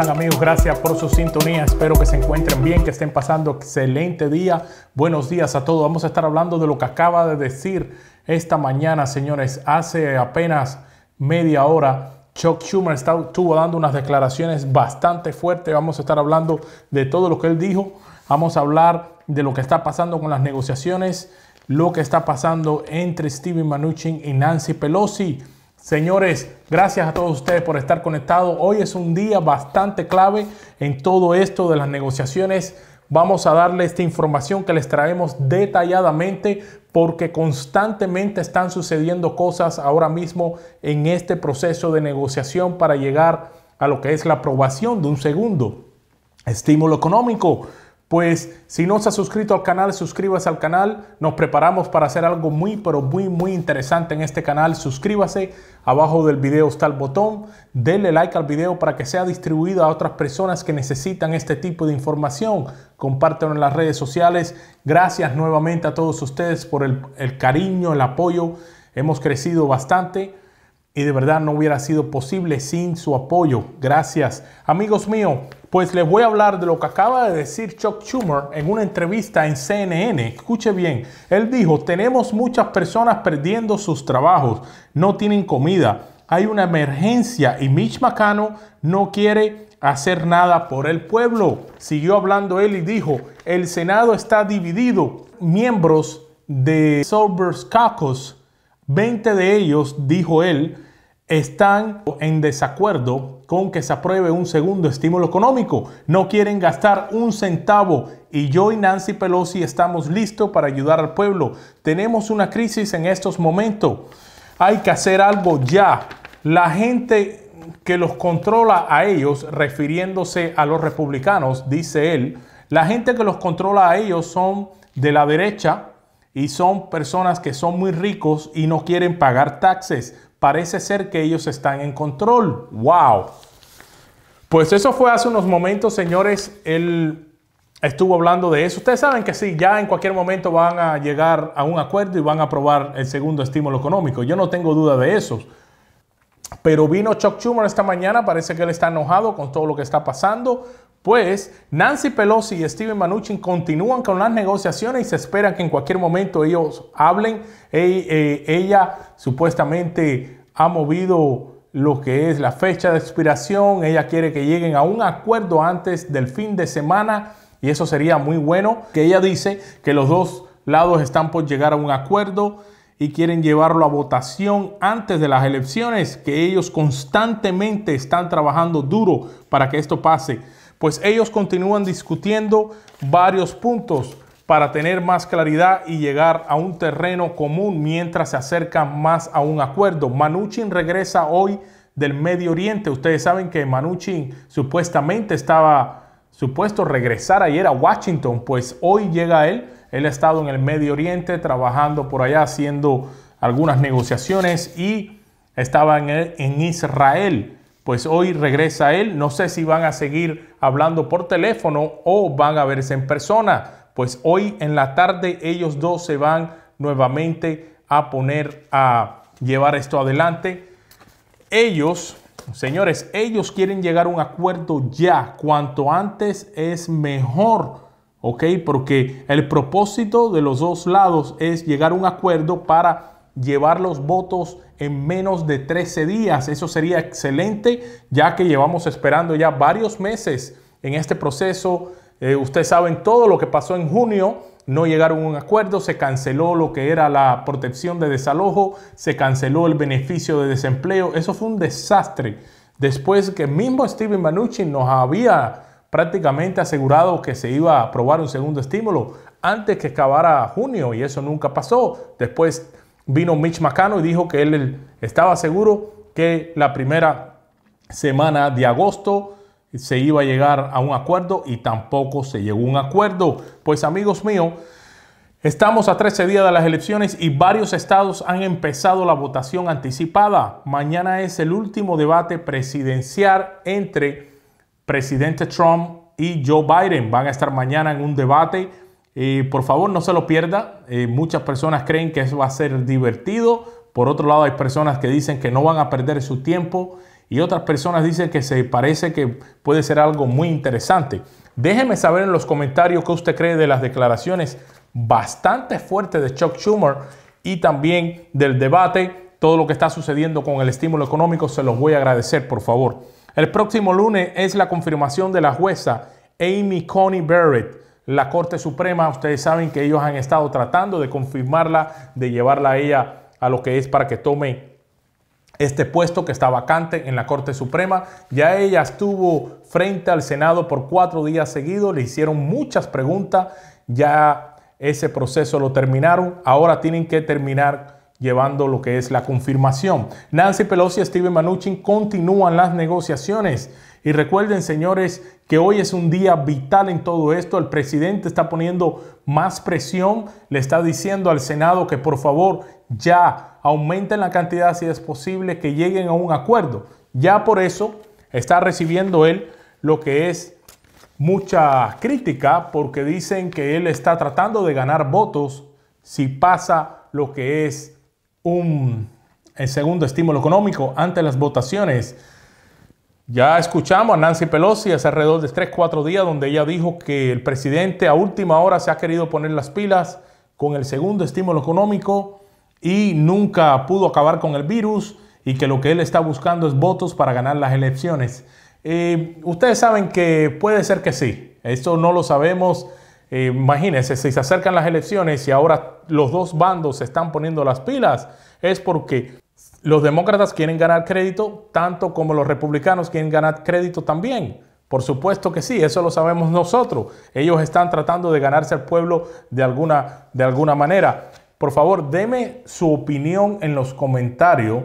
están amigos? Gracias por su sintonía. Espero que se encuentren bien, que estén pasando excelente día. Buenos días a todos. Vamos a estar hablando de lo que acaba de decir esta mañana, señores. Hace apenas media hora, Chuck Schumer estuvo dando unas declaraciones bastante fuertes. Vamos a estar hablando de todo lo que él dijo. Vamos a hablar de lo que está pasando con las negociaciones, lo que está pasando entre Steven Mnuchin y Nancy Pelosi Señores, gracias a todos ustedes por estar conectados. Hoy es un día bastante clave en todo esto de las negociaciones. Vamos a darle esta información que les traemos detalladamente porque constantemente están sucediendo cosas ahora mismo en este proceso de negociación para llegar a lo que es la aprobación de un segundo estímulo económico. Pues si no se ha suscrito al canal, suscríbase al canal. Nos preparamos para hacer algo muy, pero muy, muy interesante en este canal. Suscríbase. Abajo del video está el botón. Dele like al video para que sea distribuido a otras personas que necesitan este tipo de información. Compártelo en las redes sociales. Gracias nuevamente a todos ustedes por el, el cariño, el apoyo. Hemos crecido bastante y de verdad no hubiera sido posible sin su apoyo. Gracias. Amigos míos. Pues les voy a hablar de lo que acaba de decir Chuck Schumer en una entrevista en CNN. Escuche bien, él dijo, tenemos muchas personas perdiendo sus trabajos, no tienen comida, hay una emergencia y Mitch McConnell no quiere hacer nada por el pueblo. Siguió hablando él y dijo, el Senado está dividido. Miembros de Sober's Caucus, 20 de ellos, dijo él, están en desacuerdo con que se apruebe un segundo estímulo económico. No quieren gastar un centavo y yo y Nancy Pelosi estamos listos para ayudar al pueblo. Tenemos una crisis en estos momentos. Hay que hacer algo ya. La gente que los controla a ellos, refiriéndose a los republicanos, dice él, la gente que los controla a ellos son de la derecha, y son personas que son muy ricos y no quieren pagar taxes parece ser que ellos están en control. ¡Wow! Pues eso fue hace unos momentos, señores. Él estuvo hablando de eso. Ustedes saben que sí, ya en cualquier momento van a llegar a un acuerdo y van a aprobar el segundo estímulo económico. Yo no tengo duda de eso. Pero vino Chuck Schumer esta mañana, parece que él está enojado con todo lo que está pasando. Pues Nancy Pelosi y Steven Mnuchin continúan con las negociaciones y se espera que en cualquier momento ellos hablen. E, eh, ella supuestamente ha movido lo que es la fecha de expiración. Ella quiere que lleguen a un acuerdo antes del fin de semana y eso sería muy bueno. Que ella dice que los dos lados están por llegar a un acuerdo y quieren llevarlo a votación antes de las elecciones, que ellos constantemente están trabajando duro para que esto pase pues ellos continúan discutiendo varios puntos para tener más claridad y llegar a un terreno común mientras se acercan más a un acuerdo. Manuchin regresa hoy del Medio Oriente. Ustedes saben que Manuchin supuestamente estaba supuesto regresar ayer a Washington, pues hoy llega él. Él ha estado en el Medio Oriente trabajando por allá, haciendo algunas negociaciones y estaba en, en Israel pues hoy regresa él, no sé si van a seguir hablando por teléfono o van a verse en persona, pues hoy en la tarde ellos dos se van nuevamente a poner a llevar esto adelante. Ellos, señores, ellos quieren llegar a un acuerdo ya, cuanto antes es mejor. ¿ok? Porque el propósito de los dos lados es llegar a un acuerdo para llevar los votos en menos de 13 días. Eso sería excelente, ya que llevamos esperando ya varios meses en este proceso. Eh, ustedes saben todo lo que pasó en junio. No llegaron a un acuerdo, se canceló lo que era la protección de desalojo, se canceló el beneficio de desempleo. Eso fue un desastre. Después que mismo Steven Manucci nos había prácticamente asegurado que se iba a aprobar un segundo estímulo antes que acabara junio y eso nunca pasó. Después vino Mitch McConnell y dijo que él estaba seguro que la primera semana de agosto se iba a llegar a un acuerdo y tampoco se llegó a un acuerdo. Pues amigos míos, estamos a 13 días de las elecciones y varios estados han empezado la votación anticipada. Mañana es el último debate presidencial entre presidente Trump y Joe Biden. Van a estar mañana en un debate por favor, no se lo pierda. muchas personas creen que eso va a ser divertido. Por otro lado, hay personas que dicen que no van a perder su tiempo y otras personas dicen que se parece que puede ser algo muy interesante. Déjeme saber en los comentarios qué usted cree de las declaraciones bastante fuertes de Chuck Schumer y también del debate. Todo lo que está sucediendo con el estímulo económico se los voy a agradecer, por favor. El próximo lunes es la confirmación de la jueza Amy Coney Barrett la Corte Suprema, ustedes saben que ellos han estado tratando de confirmarla, de llevarla a ella a lo que es para que tome este puesto que está vacante en la Corte Suprema. Ya ella estuvo frente al Senado por cuatro días seguidos, le hicieron muchas preguntas, ya ese proceso lo terminaron, ahora tienen que terminar llevando lo que es la confirmación. Nancy Pelosi y Steven Mnuchin continúan las negociaciones. Y recuerden, señores, que hoy es un día vital en todo esto. El presidente está poniendo más presión, le está diciendo al Senado que por favor ya aumenten la cantidad si es posible, que lleguen a un acuerdo. Ya por eso está recibiendo él lo que es mucha crítica porque dicen que él está tratando de ganar votos si pasa lo que es un segundo estímulo económico ante las votaciones. Ya escuchamos a Nancy Pelosi hace alrededor de 3, 4 días donde ella dijo que el presidente a última hora se ha querido poner las pilas con el segundo estímulo económico y nunca pudo acabar con el virus y que lo que él está buscando es votos para ganar las elecciones. Eh, ustedes saben que puede ser que sí, esto no lo sabemos imagínense, si se acercan las elecciones y ahora los dos bandos se están poniendo las pilas, es porque los demócratas quieren ganar crédito tanto como los republicanos quieren ganar crédito también. Por supuesto que sí, eso lo sabemos nosotros. Ellos están tratando de ganarse al pueblo de alguna, de alguna manera. Por favor, deme su opinión en los comentarios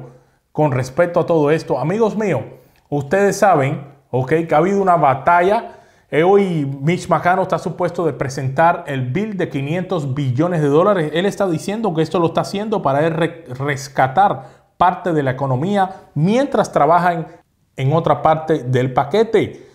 con respecto a todo esto. Amigos míos, ustedes saben, que ha habido una batalla Hoy Mitch McConnell está supuesto de presentar el bill de 500 billones de dólares. Él está diciendo que esto lo está haciendo para rescatar parte de la economía mientras trabajan en otra parte del paquete.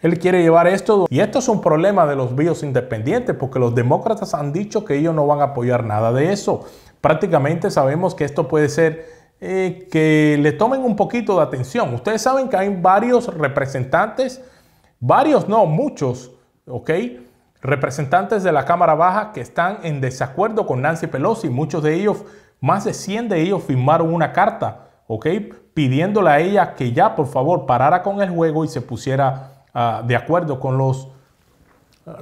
Él quiere llevar esto y esto es un problema de los bios independientes porque los demócratas han dicho que ellos no van a apoyar nada de eso. Prácticamente sabemos que esto puede ser eh, que le tomen un poquito de atención. Ustedes saben que hay varios representantes varios, no, muchos, ¿ok? Representantes de la Cámara Baja que están en desacuerdo con Nancy Pelosi, muchos de ellos, más de 100 de ellos firmaron una carta, ¿ok? Pidiéndole a ella que ya, por favor, parara con el juego y se pusiera ah, de acuerdo con los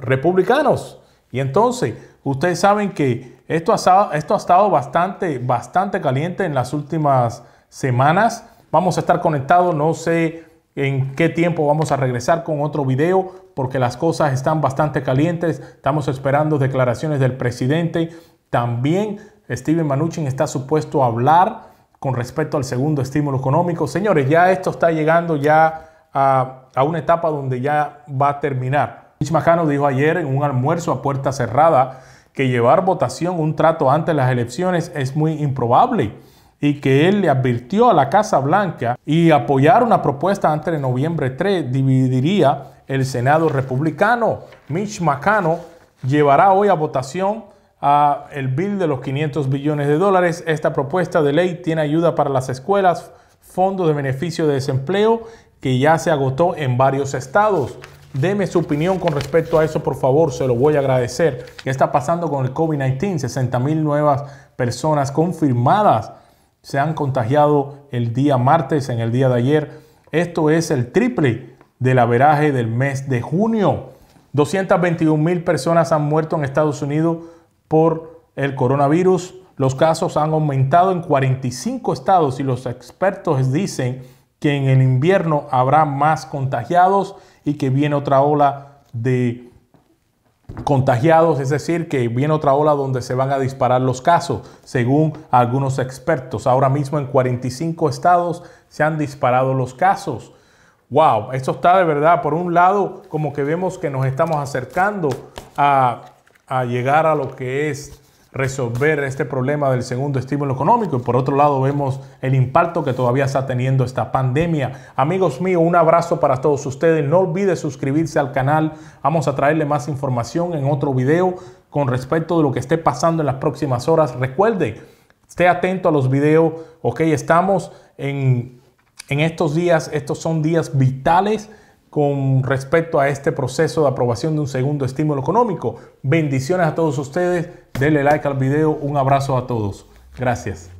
republicanos. Y entonces, ustedes saben que esto ha, esto ha estado bastante, bastante caliente en las últimas semanas. Vamos a estar conectados, no sé en qué tiempo vamos a regresar con otro video porque las cosas están bastante calientes. Estamos esperando declaraciones del presidente. También Steven Mnuchin está supuesto a hablar con respecto al segundo estímulo económico. Señores, ya esto está llegando ya a, una etapa donde ya va a terminar. Mitch McConnell dijo ayer en un almuerzo a puerta cerrada que llevar votación, un trato antes de las elecciones es muy improbable y que él le advirtió a la Casa Blanca y apoyar una propuesta antes de noviembre 3 dividiría el Senado republicano. Mitch McConnell llevará hoy a votación a el bill de los 500 billones de dólares. Esta propuesta de ley tiene ayuda para las escuelas, fondos de beneficio de desempleo que ya se agotó en varios estados. Deme su opinión con respecto a eso, por favor, se lo voy a agradecer. ¿Qué está pasando con el COVID-19? 60 mil nuevas personas confirmadas se han contagiado el día martes, en el día de ayer. Esto es el triple del averaje del mes de junio. 221 mil personas han muerto en Estados Unidos por el coronavirus. Los casos han aumentado en 45 estados y los expertos dicen que en el invierno habrá más contagiados y que viene otra ola de contagiados, es decir, que viene otra ola donde se van a disparar los casos, según algunos expertos. Ahora mismo en 45 estados se han disparado los casos. Wow, esto está de verdad, por un lado, como que vemos que nos estamos acercando a, a llegar a lo que es resolver este problema del segundo estímulo económico y por otro lado vemos el impacto que todavía está teniendo esta pandemia. Amigos míos, un abrazo para todos ustedes. No olvide suscribirse al canal. Vamos a traerle más información en otro video con respecto de lo que esté pasando en las próximas horas. Recuerde, esté atento a los videos. Ok, estamos en, en estos días. Estos son días vitales con respecto a este proceso de aprobación de un segundo estímulo económico. Bendiciones a todos ustedes, denle like al video, un abrazo a todos. Gracias.